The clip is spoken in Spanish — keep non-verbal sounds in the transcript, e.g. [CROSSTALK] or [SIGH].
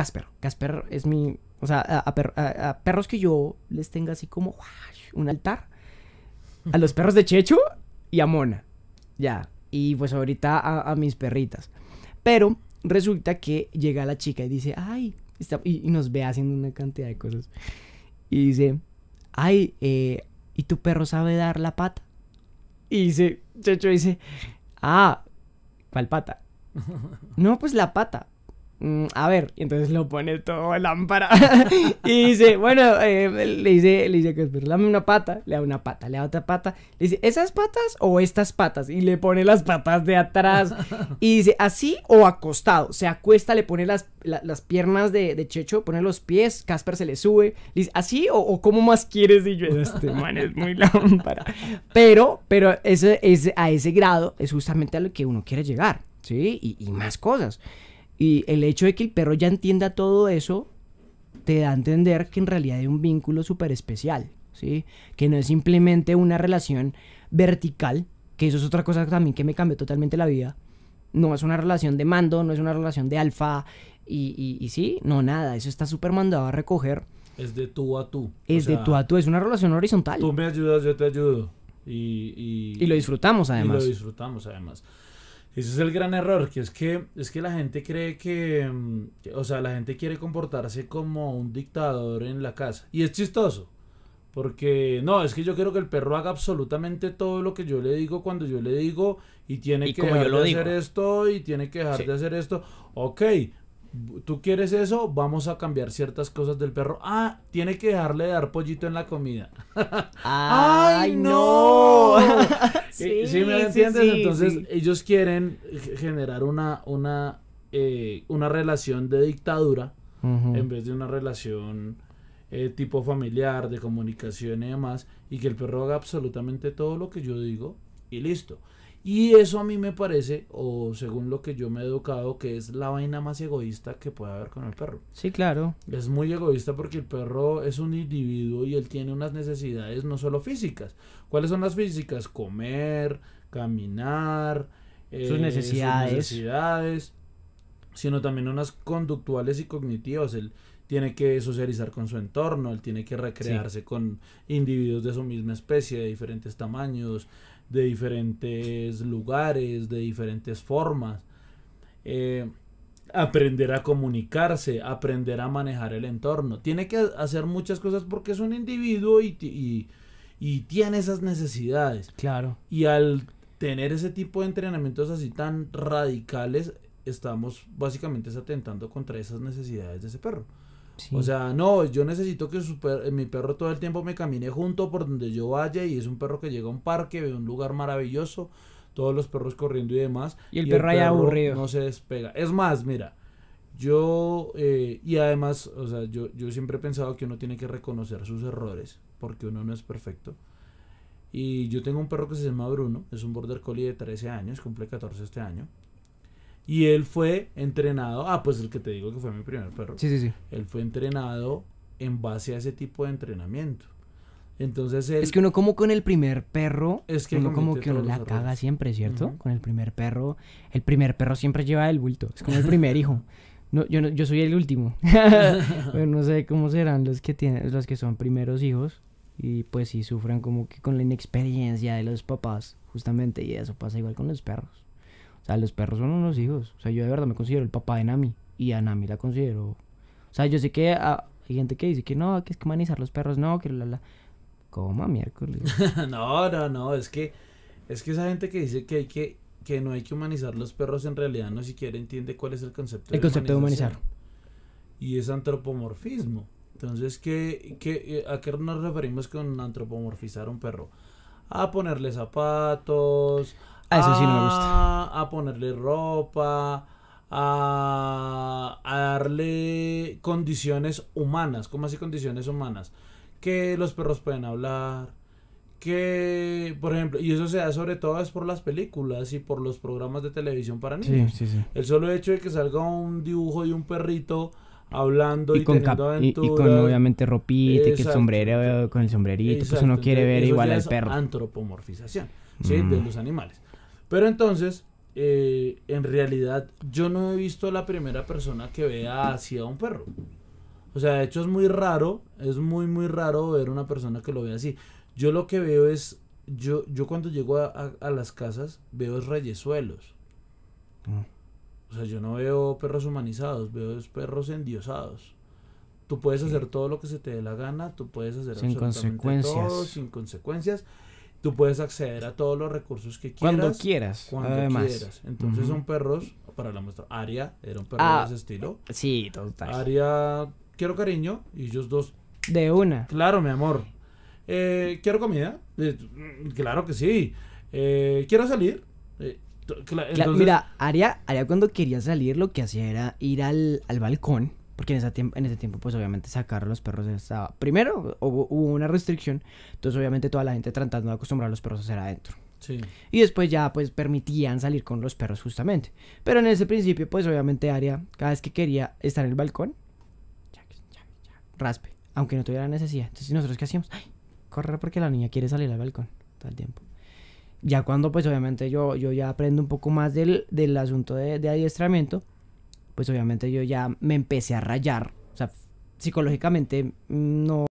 Casper, Casper es mi. O sea, a, perros que yo les tenga así como un altar. A los perros de Checho y a Mona. Ya. Y pues ahorita a, mis perritas. Pero resulta que llega la chica y dice: Ay. Está, y, nos ve haciendo una cantidad de cosas. Y dice: Ay, eh, ¿y tu perro sabe dar la pata? Y dice: Checho dice: Ah, ¿cuál pata? [LAUGHS] No, pues la pata. Mm, a ver, y entonces lo pone todo lámpara. [LAUGHS] y dice, bueno, eh, le dice, le dice Casper, dame una pata, le da una pata, le da otra pata, le dice, ¿esas patas o estas patas? Y le pone las patas de atrás. y dice, así o acostado. Se acuesta, le pone las, piernas de, de, Checho, pone los pies, Casper se le sube, le dice, así o, o cómo más quieres. Y yo, este man es muy lámpara. Pero, pero es, a ese grado es justamente a lo que uno quiere llegar, ¿sí? y, y más cosas. Y el hecho de que el perro ya entienda todo eso, te da a entender que en realidad hay un vínculo súper especial, ¿sí? Que no es simplemente una relación vertical, que eso es otra cosa también que me cambió totalmente la vida. No es una relación de mando, no es una relación de alfa y, y, sí, no, nada, eso está súper mandado a recoger. Es de tú a tú. Es de tú a tú, es una relación horizontal. Tú me ayudas, yo te ayudo. Y, lo disfrutamos además. Y lo disfrutamos además. Ese es el gran error, que es que, es que la gente cree mm, que, o sea, la gente quiere comportarse como un dictador en la casa. Y es chistoso, porque no, es que yo quiero que el perro haga absolutamente todo lo que yo le digo cuando yo le digo y tiene que dejar de hacer esto y tiene que dejar de hacer esto. Ok, tú quieres eso, vamos a cambiar ciertas cosas del perro. Ah, tiene que dejarle de dar pollito en la comida. [LAUGHS] ¡Ay, no! [LAUGHS] sí, ¿Sí entiendes? Entonces, ellos quieren generar una, una, eh, una relación de dictadura en vez de una relación eh, tipo familiar, de comunicación y demás, y que el perro haga absolutamente todo lo que yo digo y listo. Y eso a mí me parece, o según lo que yo me he educado, que es la vaina más egoísta que puede haber con el perro. Sí, claro. Es muy egoísta porque el perro es un individuo y él tiene unas necesidades no solo físicas. ¿Cuáles son las físicas? Comer, caminar, eh, sus, necesidades. sus sino también unas conductuales y cognitivas. El, tiene que socializar con su entorno, él tiene que recrearse con individuos de su misma especie, de diferentes tamaños, de diferentes lugares, de diferentes formas. Eh, aprender a comunicarse, aprender a manejar el entorno. Tiene que hacer muchas cosas porque es un individuo y, y, y tiene esas necesidades. Claro. Y al tener ese tipo de entrenamientos así tan radicales, estamos básicamente atentando contra esas necesidades de ese perro. O sea, no, yo necesito que eh, mi perro todo el tiempo me camine junto por donde yo vaya y es un perro que llega a un parque, ve un lugar maravilloso, todos los perros corriendo y demás. Y el, perro, haya aburrido. No se despega. Es más, mira, yo, eh, y además, o sea, yo, yo siempre he pensado que uno tiene que reconocer sus errores, porque uno no es perfecto. Y yo tengo un perro que se llama Bruno, es un border collie de 13 años, cumple 14 este año. Y él fue entrenado, ah, pues el que te digo que fue mi primer perro. Sí, sí, sí. Él fue entrenado en base a ese tipo de entrenamiento. Entonces él, Es que uno como con el primer perro, es que uno como que uno la caga siempre, ¿cierto? Con el primer perro, el primer perro siempre lleva el bulto, es como el primer hijo. No, yo, yo soy el último. [LAUGHS] no sé cómo serán los que tienen, los que son primeros hijos y pues sí sufren como que con la inexperiencia de los papás, justamente, y eso pasa igual con los perros los perros son unos hijos. O sea, yo de verdad me considero el papá de Nami. Y a Nami la considero. O sea, yo sé que ah, hay gente que dice que no, que es que humanizar los perros, no, que la la. a miércoles. [LAUGHS] no, no, no, es que. Es que esa gente que dice que hay que. Que no hay que humanizar los perros, en realidad no siquiera entiende cuál es el concepto. El concepto de humanizar. Y es antropomorfismo. Entonces, ¿qué, que eh, que a qué nos referimos con antropomorfizar un perro? a ponerle zapatos. A ponerle ropa, a, darle condiciones humanas. ¿Cómo así condiciones humanas? Que los perros pueden hablar, que, por ejemplo, y eso se da sobre todo es por las películas y por los programas de televisión para niños. El solo hecho de que salga un dibujo y un perrito hablando y, con teniendo Y, con obviamente ropita y que el sombrero con el sombrerito, pues uno quiere ver igual al perro. Antropomorfización, De mm. los animales. Pero entonces, eh, en realidad, yo no he visto la primera persona que vea así a un perro. O sea, de hecho es muy raro, es muy, muy raro ver una persona que lo vea así. Yo lo que veo es, yo, yo cuando llego a, las casas, veo reyesuelos. Mm. O sea, yo no veo perros humanizados, veo perros endiosados. Tú puedes hacer todo lo que se te dé la gana, tú puedes hacer sin consecuencias. todo sin consecuencias. Tú puedes acceder a todos los recursos que quieras. Cuando quieras. Cuando quieras. Entonces son perros, para la muestra, Aria era un perro ah, de ese estilo. Sí, total. Aria, quiero cariño, y ellos dos. De una. Claro, mi amor. Eh, quiero comida. Eh, claro que sí. Eh, quiero salir mira, Aria, Aria, cuando quería salir lo que hacía era ir al, balcón, porque en ese, tiempo, en ese tiempo pues obviamente sacar los perros estaba... Primero hubo, una restricción, entonces obviamente toda la gente tratando de acostumbrar a los perros a hacer adentro. Sí. Y después ya pues permitían salir con los perros justamente. Pero en ese principio pues obviamente Aria cada vez que quería estar en el balcón, raspe, aunque no tuviera necesidad. Entonces nosotros qué hacíamos? correr porque la niña quiere salir al balcón todo el tiempo. Ya cuando pues obviamente yo, yo ya aprendo un poco más del, asunto de, de, adiestramiento, pues obviamente yo ya me empecé a rayar. O sea, psicológicamente mm, no